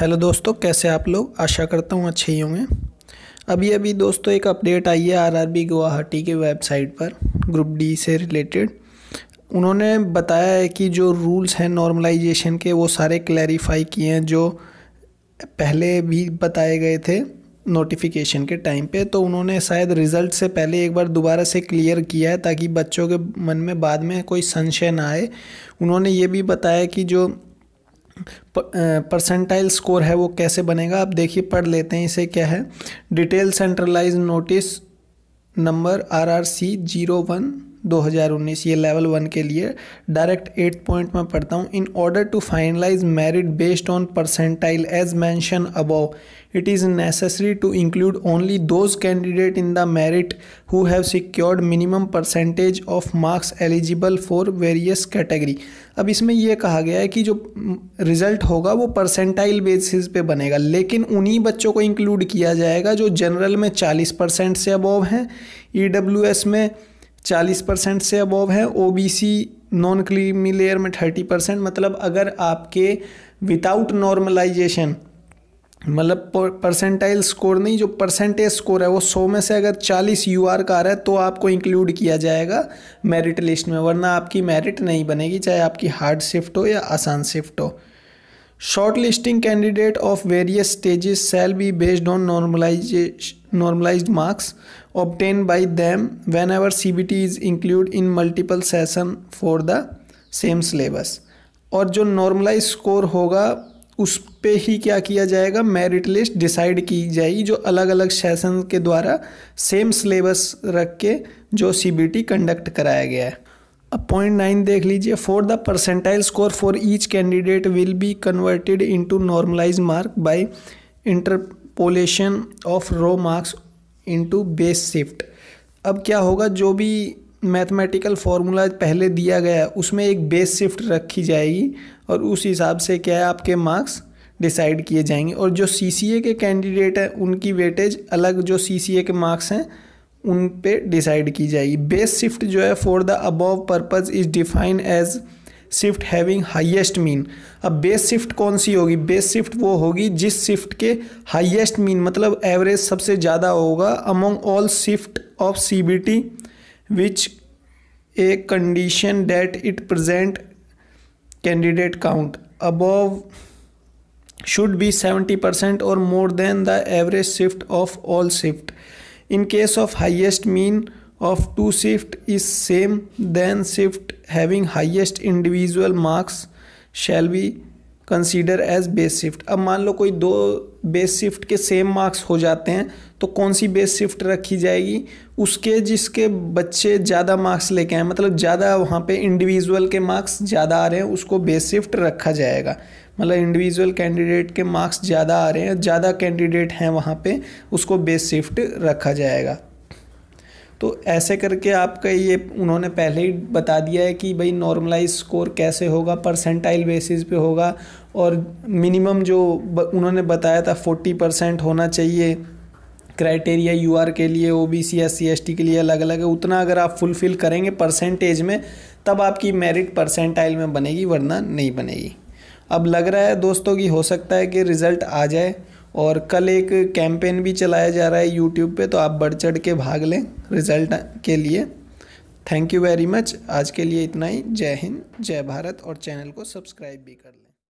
hello दोस्तों कैसे आप लोग आशा करता हूँ अच्छे ही होंगे अभी अभी दोस्तों एक अपडेट आई है आरआरबी गुवाहाटी के वेबसाइट पर ग्रुप डी से रिलेटेड उन्होंने बताया है कि जो रूल्स हैं नॉर्मलाइजेशन के वो सारे क्लैरिफाई किए हैं जो पहले भी बताए गए थे नोटिफिकेशन के टाइम पे तो उन्होंने शायद रिज़ल्ट से पहले एक बार दोबारा से क्लियर किया है ताकि बच्चों के मन में बाद में कोई संशय ना आए उन्होंने ये भी बताया कि जो परसेंटाइल स्कोर है वो कैसे बनेगा आप देखिए पढ़ लेते हैं इसे क्या है detail centralise notice number R R C zero one 2019 ये लेवल वन के लिए डायरेक्ट एट पॉइंट में पढ़ता हूँ in order to finalise merit based on percentile as mention above it is necessary to include only those candidate in the merit who have secured minimum percentage of marks eligible for various category अब इसमें यह कहा गया है कि जो result होगा वो परसेंटाइल बेसिस पे बनेगा लेकिन उन्हीं बच्चों को इंक्लूड किया जाएगा जो जनरल में 40 परसेंट से अबोव हैं ई e में चालीस परसेंट से अबोव है ओबीसी नॉन क्लीमी लेयर में थर्टी परसेंट मतलब अगर आपके विदाउट नॉर्मलाइजेशन मतलब परसेंटाइल स्कोर नहीं जो परसेंटेज स्कोर है वो सौ में से अगर चालीस यू आर का आ रहा है तो आपको इंक्लूड किया जाएगा मेरिट लिस्ट में वरना आपकी मेरिट नहीं बनेगी चाहे आपकी हार्ड शिफ्ट हो या आसान शिफ्ट हो shortlisting candidate of various stages shall be based on normalized marks obtained by them whenever cbt is included in multiple session for the same syllabus और जो नॉर्मलाइज स्कोर होगा उस पे ही क्या किया जाएगा मेरिट लिस्ट डिसाइड की जाएगी जो अलग अलग सेशन के द्वारा सेम सिलेबस रख के जो सीबीटी कंडक्ट कराया गया है अब पॉइंट नाइन देख लीजिए for the percentile score for each candidate will be converted into normalise mark by interpolation of raw marks into base shift अब क्या होगा जो भी मैथमेटिकल फॉर्मूला पहले दिया गया है उसमें एक बेस शिफ्ट रखी जाएगी और उस हिसाब से क्या है आपके मार्क्स डिसाइड किए जाएंगे और जो सी के कैंडिडेट हैं उनकी वेटेज अलग जो सी के मार्क्स हैं उन पे डिसाइड की जाएगी बेस शिफ्ट जो है for the above purpose is define as shift having highest mean अब बेस शिफ्ट कौन सी होगी बेस शिफ्ट वो होगी जिस शिफ्ट के हाईएस्ट मीन मतलब एवरेज सबसे ज़्यादा होगा among all shift of C B T which a condition that it present candidate count above be seventy percent or more than the average shift of all shift in case of highest mean of two shift is same then shift having highest individual marks shall be consider as base shift अब मान लो कोई दो base shift के same marks हो जाते हैं तो कौन सी बेस शिफ्ट रखी जाएगी उसके जिसके बच्चे ज़्यादा मार्क्स लेके आए मतलब ज़्यादा वहाँ पे इंडिविजुअल के मार्क्स ज़्यादा आ रहे हैं उसको बेस शिफ्ट रखा जाएगा मतलब इंडिविजुअल कैंडिडेट के मार्क्स ज़्यादा आ रहे हैं ज़्यादा कैंडिडेट हैं वहाँ पे उसको बेस शिफ्ट रखा जाएगा तो ऐसे करके आपका ये उन्होंने पहले ही बता दिया है कि भाई नॉर्मलाइज स्कोर कैसे होगा परसेंटाइल बेसिस पे होगा और मिनिमम जो उन्होंने बताया था फोर्टी परसेंट होना चाहिए क्राइटेरिया यू आर के लिए O B C S C S T के लिए अलग अलग है उतना अगर आप फुलफ़िल करेंगे परसेंटेज में तब आपकी मेरिट परसेंटाइल में बनेगी वरना नहीं बनेगी अब लग रहा है दोस्तों कि हो सकता है कि रिज़ल्ट आ जाए और कल एक कैंपेन भी चलाया जा रहा है यूट्यूब पे तो आप बढ़ चढ़ के भाग लें रिज़ल्ट के लिए थैंक यू वेरी मच आज के लिए इतना ही जय हिंद जय भारत और चैनल को सब्सक्राइब भी कर लें